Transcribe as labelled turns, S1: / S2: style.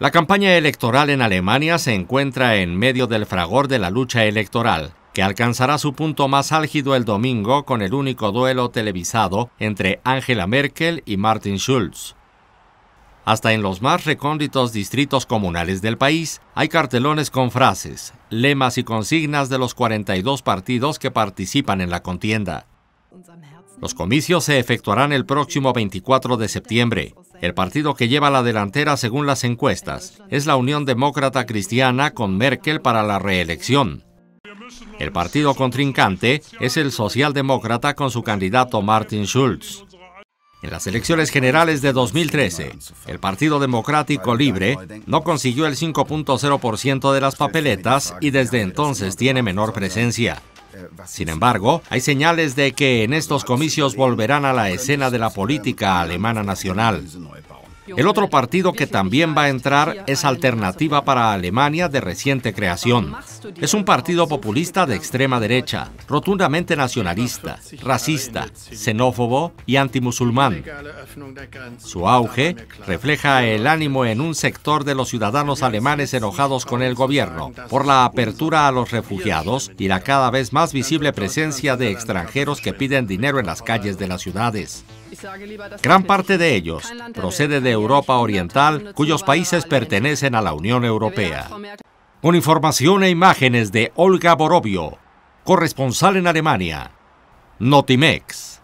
S1: La campaña electoral en Alemania se encuentra en medio del fragor de la lucha electoral, que alcanzará su punto más álgido el domingo con el único duelo televisado entre Angela Merkel y Martin Schulz. Hasta en los más recónditos distritos comunales del país hay cartelones con frases, lemas y consignas de los 42 partidos que participan en la contienda. Los comicios se efectuarán el próximo 24 de septiembre. El partido que lleva la delantera según las encuestas es la Unión Demócrata Cristiana con Merkel para la reelección. El partido contrincante es el socialdemócrata con su candidato Martin Schulz. En las elecciones generales de 2013, el Partido Democrático Libre no consiguió el 5.0% de las papeletas y desde entonces tiene menor presencia. Sin embargo, hay señales de que en estos comicios volverán a la escena de la política alemana nacional. El otro partido que también va a entrar es Alternativa para Alemania de reciente creación. Es un partido populista de extrema derecha, rotundamente nacionalista, racista, xenófobo y antimusulmán. Su auge refleja el ánimo en un sector de los ciudadanos alemanes enojados con el gobierno por la apertura a los refugiados y la cada vez más visible presencia de extranjeros que piden dinero en las calles de las ciudades. Gran parte de ellos procede de Europa Oriental, cuyos países pertenecen a la Unión Europea. Con información e imágenes de Olga Borobio, corresponsal en Alemania, Notimex.